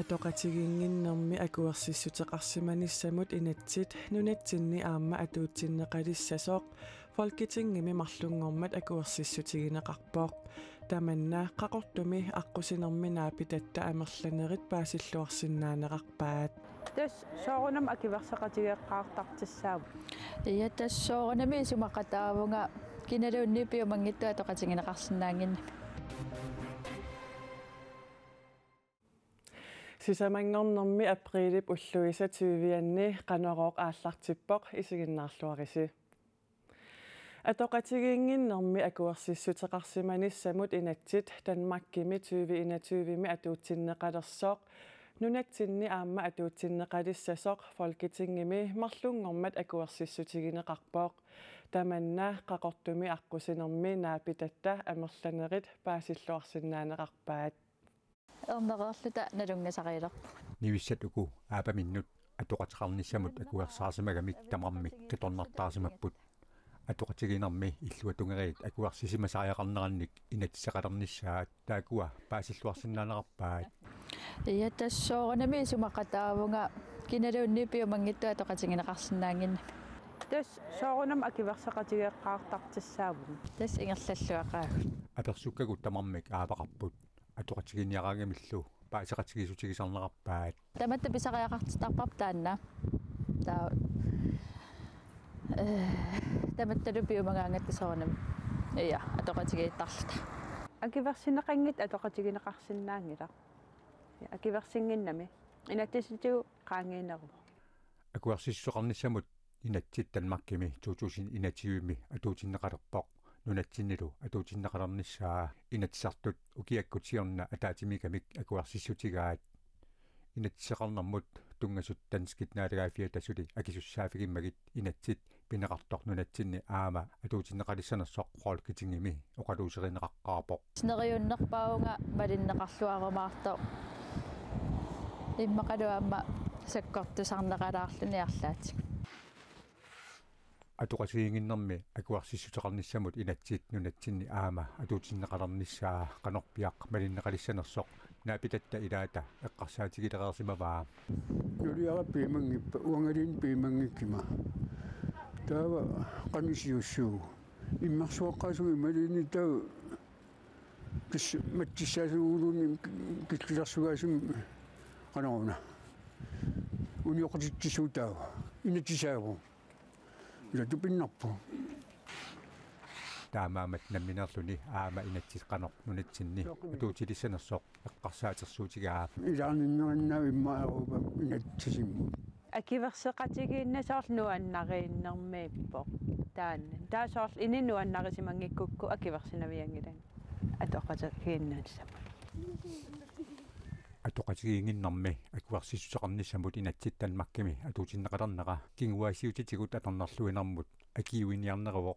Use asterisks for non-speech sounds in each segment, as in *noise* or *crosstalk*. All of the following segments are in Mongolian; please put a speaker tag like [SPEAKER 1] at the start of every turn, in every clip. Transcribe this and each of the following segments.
[SPEAKER 1] атоqatigiinginnermi akuersissutеqarsimanissamut inatsit nunatsinni aamma atuutsinneqalissasoq folketingimi marlunngormat akuersissutigineqarpooq tamanna qaqortumi аққусинерминааpi татта амерланерит паасиллуарсиннаанеқарпаат
[SPEAKER 2] тас соорунам акиверсақатигеққаартартиссаап ия тас соорунами сумақатаавунга киналуунни пиумангиттуа тоқатигинеқарсинаангиннами
[SPEAKER 1] сисамангорнэрми априлип уллуиса тививианни канарооқ ааллартиппоқ исигиннаарлуариси атоқатигингиннэрми акуерсиссутеқарсиманиссамут инатсит танмаккими 2021ми атуутсиннеқалерсоқ нунатсинни аама атуутсиннеқалиссасоқ фолкитингими марлунгормат акуерсиссутигинеқарпоқ таманна қақортуми аққусинерми наапитатта амерланерит паасиллуарсинаанеқарпаат
[SPEAKER 2] орнераарлута налунгасариилерпу
[SPEAKER 3] нивиссатуку аапаминнут атоқатиқарниссамут акуерсаарсимагамик тамармик қиторнартаарсимаппут атоқатигинарми иллуатунгериит акуарсисима сааяқарнеранник инатсақалерниссаат таакуа паасиллуарсиннаанерпаат
[SPEAKER 2] иятассоорнами сумақатаавунга киналуунни пиумангиттуа тоқатигинеқарсинаангиннами тас соорнам акиверсақатигеққаартартиссаавун тас ингерллаллуақаагу
[SPEAKER 3] аперсуккагут тамармик аапақарпут атоқатигиниарагимиллу паасеқатигисутигисарнерарпаат
[SPEAKER 2] таматта писариақартитарпар таанна таа э таматталу пиумагаангатта соорнам ия атоқатигииттарлута акиверсинеқангит атоқатигинеқарсинаангила акиверсингиннами инаттиситигу қаангиинеру
[SPEAKER 3] акуарсиссоқарнissamут инатсит танмаркими 2000 инатиуимми атуутиннеқалерпоқ нунатсинилу атуутиннақаларниссаа инатсартут укиаккутиорна атаатимикамик акуарсиссутигаат инатсеқарнармут тунгасут танскитнаалагаафия тасули акисуссаафигиммагит инатсит пинеқартор нунатсинни аама атуутиннеқалиссанерсоқ қоол китингими оқалуусеринеқаққарпоқ
[SPEAKER 2] синериуннерпаунга малиннеқарлуагамаарто иммақалуаама саккортусарнеқалаарлуниарлаатик
[SPEAKER 3] атуqasiginnarmi akuarsissutaqarnissamut inatsiit nunatsinni aama atuutinneqalarnissaa qanorpiaq malinneqalissanersoq naapitatta ilaata eqqarsaatigilereersimavaa юлиараппи мангиппа уангалиинпи мангиккима таава qamisiussuu иммерсуаққаасуи малини таа кис маттиссаасуугулуунни киллерсугаасум qanoruna униоқутитсуутаава инатисаавуу илатупиннарпу таамаамат намминерлүни аама инатсиққанор нунатсинни утуутилиссанерсоқ эққарсаатерсуутига аа
[SPEAKER 4] илааниннериннаа иммаерупа
[SPEAKER 3] инатсисимму
[SPEAKER 4] акивэрсеқатигиинна
[SPEAKER 2] соорлу аннарииннэрмииппо таанна таасоорл ининну аннарисимангиккукку акивэрсинавиангилан атоқатакииннаатсама
[SPEAKER 3] тоқатигингин нарми акуарсиссуақарнissamут инатситтанмаккими атутиннеқаларнера кингуаасиутитигут аторнарлуинармут акиуиниарнеравоқ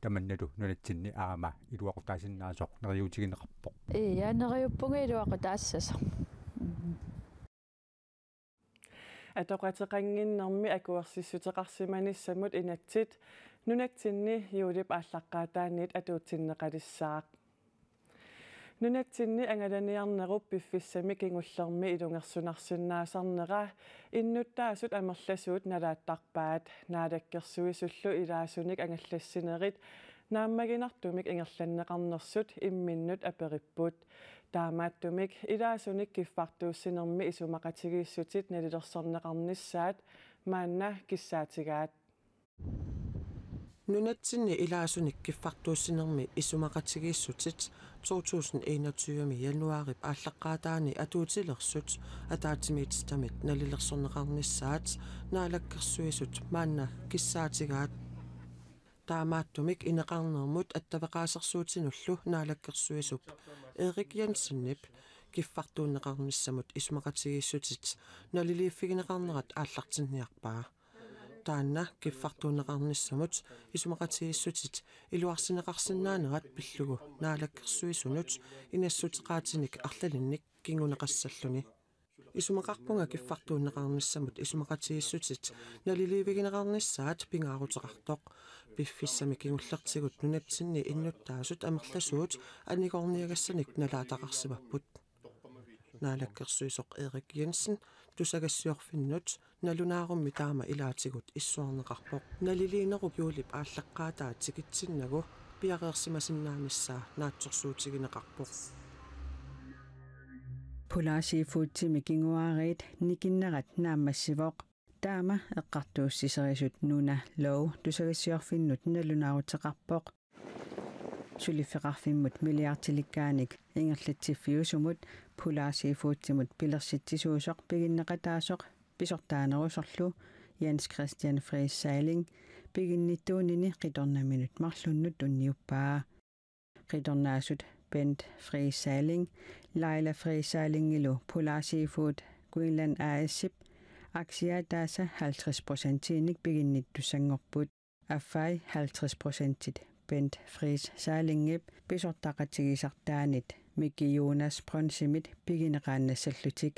[SPEAKER 3] таманналу нунатсинни аама илуақутаасиннаасоқ нериутигинеқарпоқ
[SPEAKER 1] э яанериуппунга илуақутаассасо атоқатеқангиннэрми акуарсиссутеқарсиманиссамут инатсит нунатсинни юулип ааллаққаатаанит атуутсиннеқалиссаақ нунатсинни ангаланиарнеруп пиффиссами кингуллерми илунгарсунарсинаасарнера иннуттаасут амерласуут налааттарпаат наалаккерсуи суллу илаасуник ангаллассинерит нааммагинартумик ингерланнеқарнерсут имминнут апериппут таамааттумик илаасуник киффартууссинерми исумақатигииссутит налилерсорнеқарниссаат маанна киссаатигаат
[SPEAKER 5] Nunatsinni ilaasunik kiffartuussinermi issumaqatigiissutit 2021 januarip aallaqqaataani atuutilersut ataatimiitstamit nalilersorneqarnissaat naalakkersuisut maanna kissaatigaat таамааттумик инеқарнермут аттавеқаасерсуутинуллу наалаккерсуисуп эрик янсеннип киффартууннеқарниссамут исумақатигииссутит налилииффигинеқарнерат ааллартинниарпаа таанна киффартуунеқарниссамут исумақатигиссутит илуарсинеқарсинаанерат пиллугу наалаккерсуисунут инассутеқаатиник арлалинник кингунеқассаллуни исумақарпунга киффартуунеқарниссамут исумақатигиссутит налиливигинеқарниссаат пингаарутеқартоқ пиффиссами кингуллартигут нунатсинни иннуттаасут амерласуут анигорниагассаник налаатақарсиваппут наалаккерсуисоқ эрик йенсен тусагассиорфиннут налунаарумми таама илаатигут иссуарнеқарпоқ налилиинеру юулип ааллаққаатаа тикитсиннагу пиареерсимасиннааниссаа наатсорсуутигинеқарпоқ
[SPEAKER 6] Polarseafood-timi kinguarit nikinnarat naammassivok таама эққартууссисерисут нуна лоу тусагиссиорфиннут налунаарутеқарпоқ сулиффеқарфиммут миллиартиликкааник ингерлатсиффиусумут pulaasiifuutsimut pilersitsisuusoq piginneqataasoq pisortaanerusorlu Jens Christian Friis Seiling piginnittuunini qitornaminut marlunnut unniuppaa qitornaasut Bent Friis Seiling Laila Friis Seilingilu pulaasiifuut Greenland ASIP aksiataasa 50 prosenttiinnik piginnittusanngorput affai 50 prosentit Bent Fries Seilinge pisortaqatigisartaanit Mikki Jonas Brønsimit pigineqaannassallutik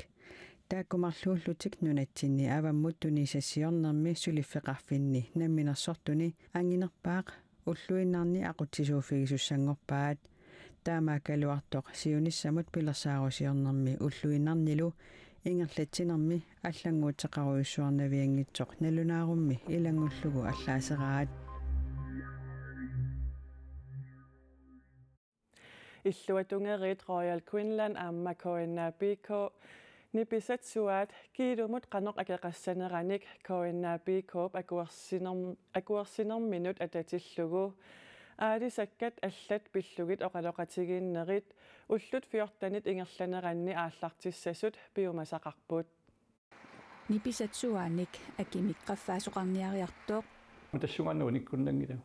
[SPEAKER 6] тааккумарлууллутик нунатсинни аваммут тунисассиорнэрми сулиффеқарфинни намминерсортуни ангинерпаақ уллуиннарни ақутсисууфигисуссангорпаат таамаакалуартоқ сиуниссамут пилэрсаарусиорнэрми уллуиннарнилу ингерлатсинерми аллангуутеқаруйуссуарнавиангитсоқ налунаарумми илангуллугу аллаасераат
[SPEAKER 1] иллуатунгерит e Royal Queensland аама KNABK ниписатсуаат киилумут канок акеқассанераник KNABK акуарсинер акуарсинерминут ататиллугу аалисаккат аллат пиллугит оқалоқатигииннерит уллут фиортанит ингерланеранни ааллартиссасут пиумасақарпут
[SPEAKER 7] ниписатсуааник акимиққаффаасоқарниариартоқ
[SPEAKER 8] утассуганнуу никкуннангилу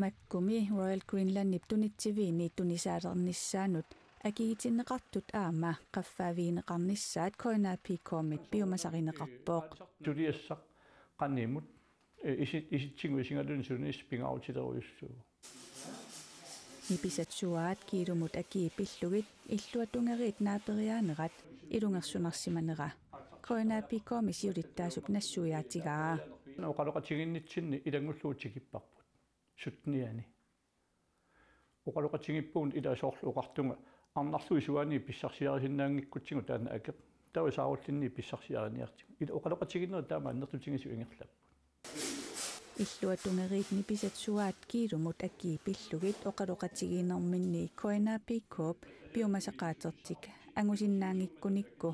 [SPEAKER 7] makkumi Royal Greenland niptunitsivini tunisaalernissaanut акиитиннеқартут аама қаффаавиинеқарниссаат коинапикооммит пиумасаринеқарпооқ
[SPEAKER 8] тулиассақ қаннииммут исит иситсигу сингалун сунис пингаутилеруйуссуу
[SPEAKER 7] ниписатсуаат киилумут акиипиллугит иллуатунгериит наапериаанерат илунгерсунарсиманера коинапикоомми сиулиттаасуп нассуяатигаа
[SPEAKER 8] оқалоқатигиннитсинни илангуллуутсикиппарпу сутниани оқалоқатингиппуун иласоорлуқартунга арнарлуи суани писсарсиарисиннаангиккутсигу таана акеқ тава сааруллинни писсарсиариниартигу ила оқалоқатигиннера таама аннертутингису ингерлаппу
[SPEAKER 7] иллуа тунгериитни писатсуаат киилумут акки пиллугит оқалоқатигинерминни коинапиккооп пиумасақаатертик ангусиннаангиккуникку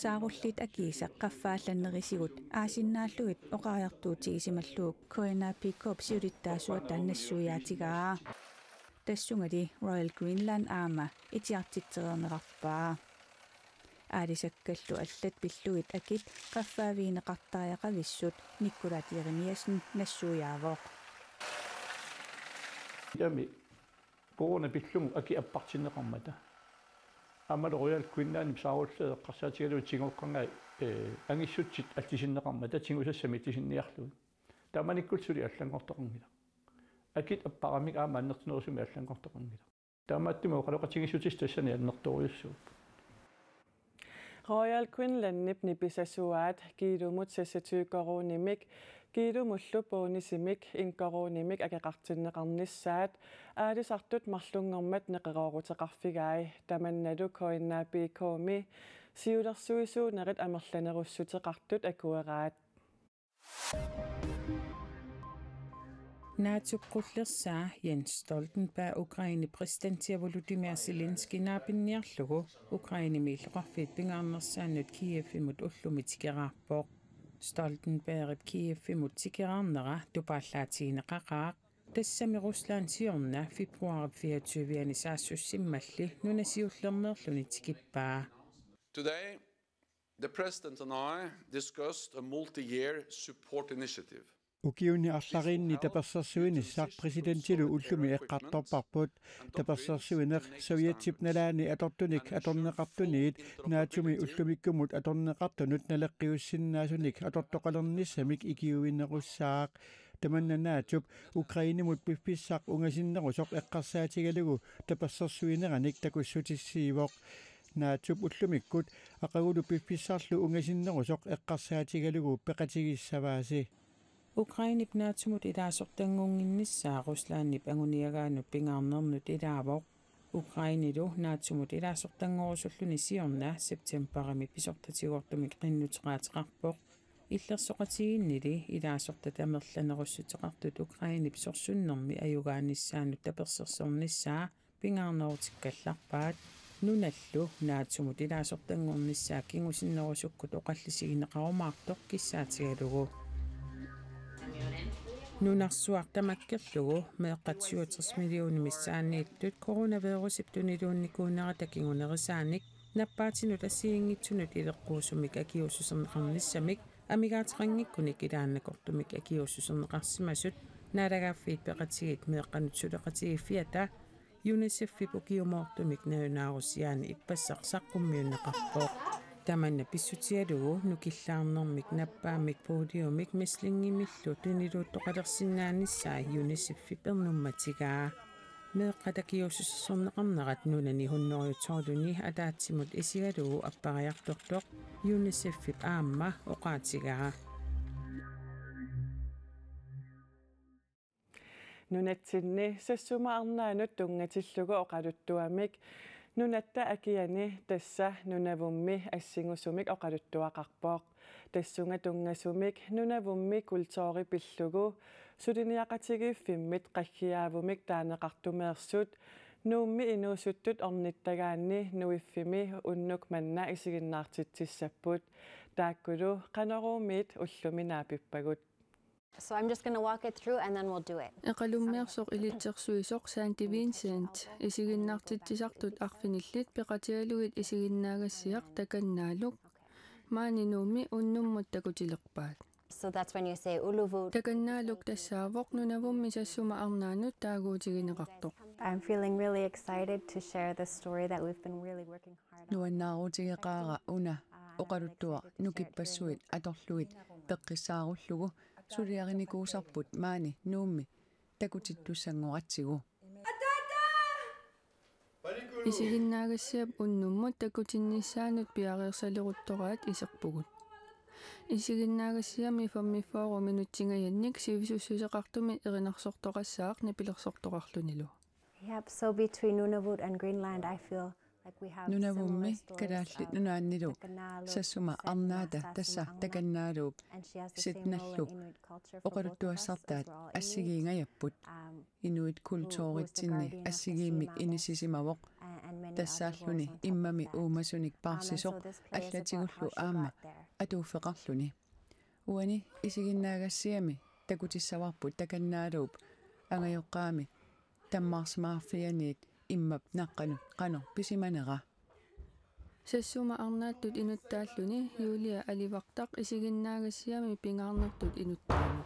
[SPEAKER 7] сааруллит акиисаққаффаалланнерисигут аасиннааллугит оқариартуутигисималлуг Koena Pickup сиулиттаасуа тааннассуяатигаа tassungali Royal Greenland аама итиартитсерернеқарпаа аалисаккаллу allat пиллугит akit қаффаавиинеқартариақависсут nikkulaat
[SPEAKER 8] Еремиасен нассуяавоқ ями боона пиллугу aki appartinneqarmata амал роял квиннаан сааруллаа эққарсаатигалу тигоққанга э ангиссутсит аттисиннеқарма та тигусассами тисинниарлу таманиккутсули аллангортоқангила акит аппарамик аа маннертинерусуми аллангортоқангила таамааттума оқалоқатигиссутис тассани аннерторуйуссуу
[SPEAKER 1] Royal Queensland nip nip isasuat kiidumut sesetykoruunimik kiilumullu puunisimik inkaruunimik akeqartinneqarnissaat aalisartut marlunngormat neqeroorutеқарфигаи таманналу коиннаапиикууми сиулерсуисуунерит амерланеруссутеқартут акуэраат
[SPEAKER 4] наатуккуллерсаа Jens Stoltenberg Ukraine præsidenti Volodymyr Zelensky naapinniarlugu Ukraine miilqorfiit pingaarnersaanut Kiev imut ullumitikeraarpoq Stoltenberg Kiev imutikerarnera tupaallaatigineqaqaaq тассами руслаан сиорна фебруари 24-ани саассуссиммалли нунасиуллернерлуни тикиппаа Today the president and I discussed a multi-year support initiative
[SPEAKER 3] ukiunni арлариинни таперсарсуини саар президентилу уллуми эққартарпарпут таперсарсуинеқ совиетсипналаани атортуник аторнеқартуниит наатсуми уллумиккумут аторнеқартунут налеққиуссиннаасуник атортоқалернissamик икиуиннеруссаақ таманнанаатсуп украинимут пиффиссаақ унгасиннерусоқ эққарсаатигалугу таперсарсуинераник такуссутиссиивоқ наатсуп уллумиккут
[SPEAKER 4] ақагулу пиффиссаарлу унгасиннерусоқ эққарсаатигалугу пеқатигиссавааси Ukrainip naatsumut ilaasortangunginnissa Ruslaannip anguniagaanut pingaarnermut ilaavoq Ukrainilu naatsumut ilaasortangorusulluni siorna septemberimi pisortatiguartumik qinnuteqaateqarpoq иллерсоқатигиннили илаасортат амерланеруссутеқартут Украинip сорсуннэрми аюгаанissaанут таперсерсернissaа пингаарнеортиккалларпаат нуналлу наатсумут илаасортангорнissaа кингусиннерусуккут оқаллисигинеқарумаартоқ киссаатигалугу Nu når svart der man kan flå med ret 67 millioner med sande død coronavirus i tunnelen i kunder, der gik under sande. Når parti nu der siger ingen tunnel i som ikke er givet som rammelig som ikke, at man ikke har trængt ikke kun ikke et som ikke er givet som rammelig som ikke, når der er fedt berettiget med rammelig som ikke er fedt, UNICEF fik på givet mort, som ikke nævner os i en ikke besagt sig kommunen таманна писсутиалугу нукиллаарнэрмик наппаамик пуудиумик мислингимиллу тунилууттоқалерсинааниссаа юнисиффи пернумматигаа меэққатакиуссернеқарнерат нунани хуннориуторлуни алаатсимут исигалугу
[SPEAKER 1] аппариартортоқ юнисиффи аамма оқаатигаа нунатсинни сассумаарнаанут тунгатиллугу оқалуттуамик nunatta akiani tassa nunavummi assingusumik oqaluttuaqarpoq tassunga tungasumik nunavummi kultoori pillugu sutiniaqatigiiffimmit qaggiaavumik taaneqartumeersut nuummi inuusuttut ornittagaanni nuiffimi unnuk manna isiginnaartittissapput taakkulu qanoruumiit ulluminaapippagut So I'm just going to walk it through and then we'll do it.
[SPEAKER 9] уннуммут такутилерпаат.
[SPEAKER 1] So that's when you say uluvu.
[SPEAKER 9] тассаавоқ нунавумми сассума арнаанут I'm
[SPEAKER 1] feeling really excited to share the story that we've been really working
[SPEAKER 10] hard on. уна uh, оқалуттуа нукиппассуит аторлуит
[SPEAKER 9] suliarinikuusarput maani nuummi takutittussangoratsigu исигиннаагассиап уннуммут такутиннissaанут пиариерсалеруттораат исерпугут исигиннаагассиами фаммиффаару минутсигаянник сивисуссусеқартуми эринарсортоқассаақ нипилерсортоқарлунилу
[SPEAKER 1] Yep, so between Nunavut and Greenland, I feel
[SPEAKER 9] нунавумми калааллит нунааннилу
[SPEAKER 10] сассума арнаада тасса таканнаалууп ситналлук оқалуттуассартаат ассигиингаяппут инуит культуоритсинни ассигииммик инисисимавоқ тассааллуни иммами уумасуник парсисоқ аллатигуллу аама атууффеқарлуни уани исигиннаагассиами такутиссаварпут таканнаалууп агайоққаами таммаарсимаарфианиит иммап нааққану қано писиманера
[SPEAKER 9] сассума арнааттут инуттааллуни юлия аливартақ исигиннаагасиами пингаарнартут инуттааму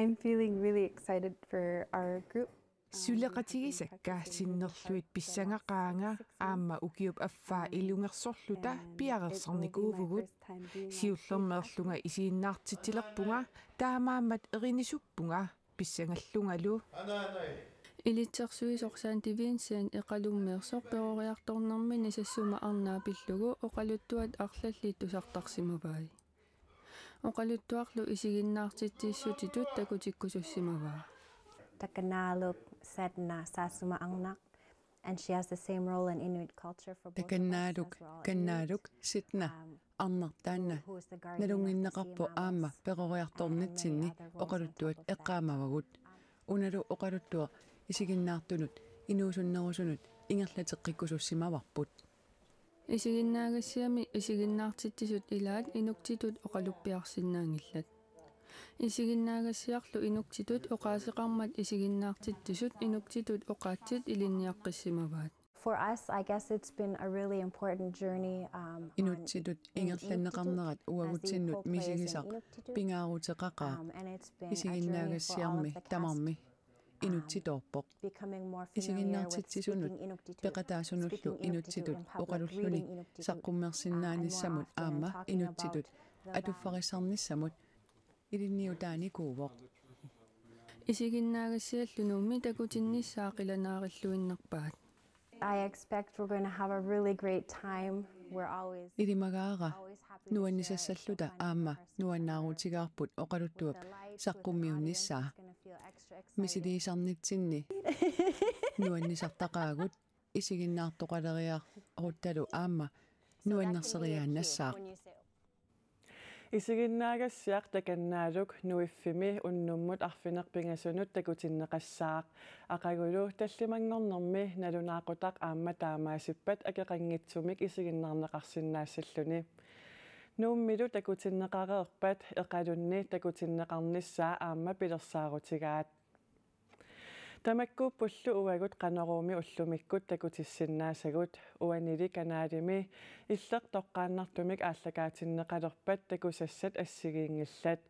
[SPEAKER 9] I'm feeling really excited for our group сулеқатигисакка
[SPEAKER 10] синнерлуит писсангақаанга аама укиуп аффаа илунгерсорлута пиареерсарникуувгут сиуллермеерлунга исииннаартитилерпунга таамааммат
[SPEAKER 9] эринисуппунга писсангаллунгалу анаа анаа Ilitsersuis orsaan tiviinsian iqalummeersoq peroriartornermi nisassuma arnaapillugu oqaluttuat arlalli tusartarsimavai. Oqaluttuarlu isiginnaartittiissutitut takutikkusussimavaa. Takanaaluk sadna sasuma
[SPEAKER 1] angnak and she has the same role in Inuit culture for both Takanaaluk kannaaruk
[SPEAKER 10] sitna annaq tanna nalunginnaqarpu aamma peroriartornitsinni um, oqaluttuat iqaamavagut unalu oqaluttuaq исигиннаартунут инуусуннерусунут ингерлатеккиккусуссимаварпут
[SPEAKER 9] исигиннаагассиами исигиннаартиттисут илаат инуктитут оқалуппиарсиннаангиллат исигиннаагассиарлу инуктитут оқаасеқармат исигиннаартиттисут инуктитут оқаатсит илинниаққиссимаваат
[SPEAKER 1] For us, I guess it's been a really important journey um
[SPEAKER 9] Inutsitut
[SPEAKER 10] ingerlanneqarnerat uagutsinnut misigisa pingaaruteqaqaa
[SPEAKER 1] isiginnaagassiarmi
[SPEAKER 10] tamarmi inuktitorpoq isiginnaartitsisunut peqataasunullu inuktitut oqalullunik saqqummersinnaanissamut aamma inuktitut atuffarisarnissamut илинниутааникуувоқ
[SPEAKER 9] исигиннаагассиаллунуумми такутинниссаақиланаариллуиннерпаат
[SPEAKER 1] I expect we're going to have a really great time. We're always
[SPEAKER 10] Ilimagaara nuannisassalluta aamma nuannaaruutigaarput oqaluttuap saqqummiunissaa мисидиисарнитсинни *laughs*
[SPEAKER 1] нуаннисартақаагут исигиннаартоқалериар рутталу аама нуаннерсериаа нассаақ oh. исигиннаагасяақ таканнаалук нуиффими уннуммут арфинерпигасунут такутиннеқассаақ ақагулуу таллимангорнэрми налунаақутақ аама таамаасиппат акеқангитсумик исигиннарнеқарсинаассаллуни нууммилу такутиннеқареэрпат эқалунни такутиннеқарниссаа аама пилерсаарутигаат тамакку пуллу уагут канаруми уллумиккут такутиссиннаасагут уанили канаалими иллеқ тоққааннартумик ааллакаатиннеқалерпат такусассат ассигиингиллат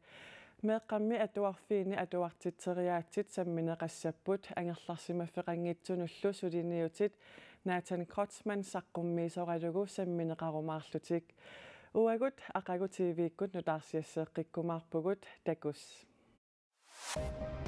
[SPEAKER 1] меэққамми атуарфиини атуартитсериаатсит самминеқассаппут ангерларсимаффеқангитсунуллу сулиниутит наатан котсман саққуммиисоралугу самминеқарумаарлутик Уагут акагутивииккут нутаарсиассеэккиккумаарпугут такус. Thank you.